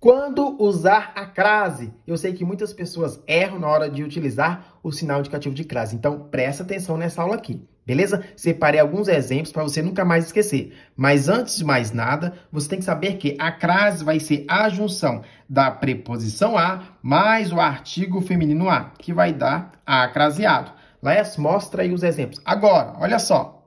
Quando usar a crase? Eu sei que muitas pessoas erram na hora de utilizar o sinal indicativo de crase, então presta atenção nessa aula aqui, beleza? Separei alguns exemplos para você nunca mais esquecer. Mas antes de mais nada, você tem que saber que a crase vai ser a junção da preposição a mais o artigo feminino a, que vai dar a craseado. Laes, mostra aí os exemplos. Agora, olha só.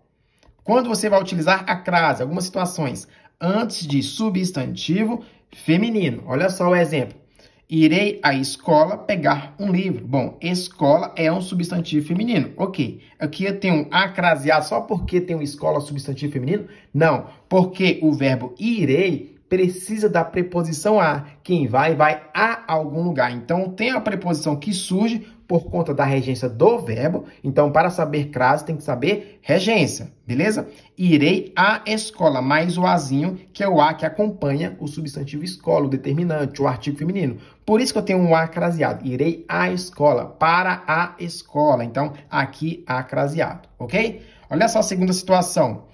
Quando você vai utilizar a crase, algumas situações antes de substantivo feminino. Olha só o exemplo. Irei à escola pegar um livro. Bom, escola é um substantivo feminino. Ok. Aqui eu tenho um acrasear só porque tem uma escola substantivo feminino? Não. Porque o verbo irei precisa da preposição a. Quem vai, vai a algum lugar. Então, tem a preposição que surge por conta da regência do verbo. Então, para saber crase, tem que saber regência, beleza? Irei à escola, mais o azinho, que é o a que acompanha o substantivo escola, o determinante, o artigo feminino. Por isso que eu tenho um a craseado. Irei à escola, para a escola. Então, aqui, a craseado, ok? Olha só a segunda situação.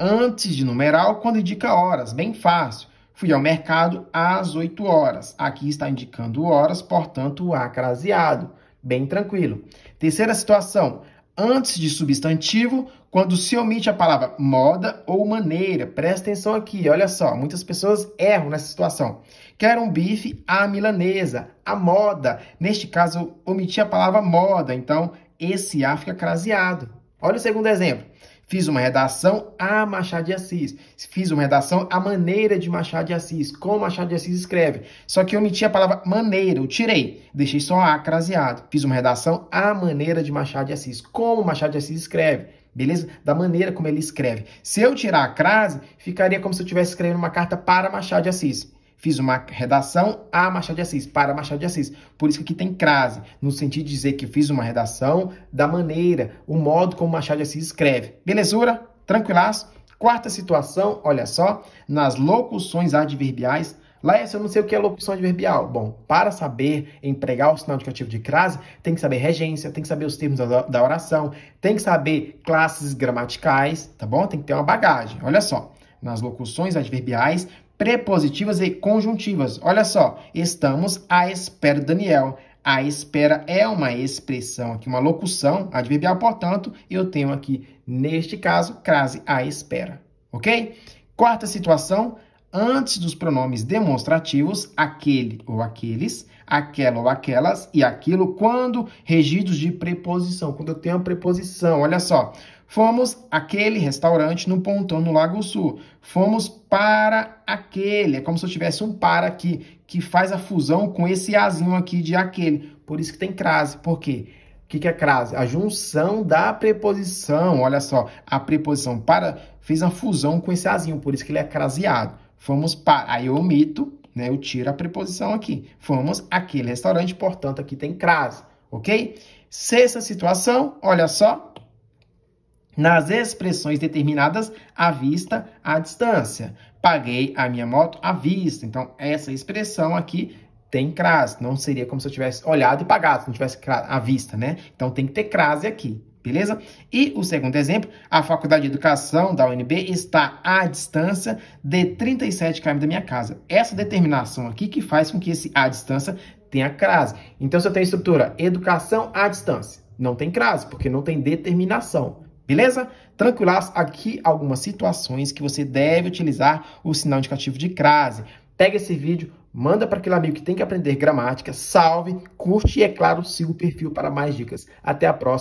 Antes de numeral, quando indica horas, bem fácil. Fui ao mercado às 8 horas. Aqui está indicando horas, portanto, o A craseado. Bem tranquilo. Terceira situação. Antes de substantivo, quando se omite a palavra moda ou maneira. Presta atenção aqui, olha só. Muitas pessoas erram nessa situação. Quero um bife à milanesa, à moda. Neste caso, omiti a palavra moda. Então, esse A fica craseado. Olha o segundo exemplo. Fiz uma redação a Machado de Assis. Fiz uma redação à maneira de Machado de Assis, como Machado de Assis escreve. Só que eu omiti a palavra maneira, eu tirei. Deixei só A craseado. Fiz uma redação à maneira de Machado de Assis, como Machado de Assis escreve. Beleza? Da maneira como ele escreve. Se eu tirar a crase, ficaria como se eu estivesse escrevendo uma carta para Machado de Assis. Fiz uma redação a Machado de Assis, para Machado de Assis. Por isso que aqui tem crase, no sentido de dizer que fiz uma redação da maneira, o modo como Machado de Assis escreve. Belezura? Tranquilaço? Quarta situação, olha só, nas locuções adverbiais, Laércio, eu não sei o que é locução adverbial. Bom, para saber empregar o sinal indicativo de crase, tem que saber regência, tem que saber os termos da oração, tem que saber classes gramaticais, tá bom? Tem que ter uma bagagem. Olha só, nas locuções adverbiais, prepositivas e conjuntivas. Olha só, estamos à espera do Daniel. A espera é uma expressão aqui, uma locução adverbial, portanto, eu tenho aqui, neste caso, crase à espera, ok? Quarta situação, antes dos pronomes demonstrativos, aquele ou aqueles, aquela ou aquelas e aquilo, quando regidos de preposição, quando eu tenho a preposição, olha só. Fomos aquele restaurante no Pontão, no Lago Sul. Fomos para aquele. É como se eu tivesse um para aqui, que faz a fusão com esse azinho aqui de aquele. Por isso que tem crase. Por quê? O que, que é crase? A junção da preposição. Olha só, a preposição para fez a fusão com esse azinho, por isso que ele é craseado. Fomos para. Aí eu omito, né? Eu tiro a preposição aqui. Fomos aquele restaurante, portanto, aqui tem crase, ok? Sexta situação, olha só nas expressões determinadas à vista, à distância. Paguei a minha moto à vista. Então, essa expressão aqui tem crase. Não seria como se eu tivesse olhado e pagado, se não tivesse à vista, né? Então, tem que ter crase aqui, beleza? E o segundo exemplo, a Faculdade de Educação da UNB está à distância de 37 km da minha casa. Essa determinação aqui que faz com que esse à distância tenha crase. Então, se eu tenho a estrutura educação à distância, não tem crase, porque não tem determinação. Beleza? Tranquilas? aqui algumas situações que você deve utilizar o sinal indicativo de crase. Pega esse vídeo, manda para aquele amigo que tem que aprender gramática, salve, curte e, é claro, siga o perfil para mais dicas. Até a próxima.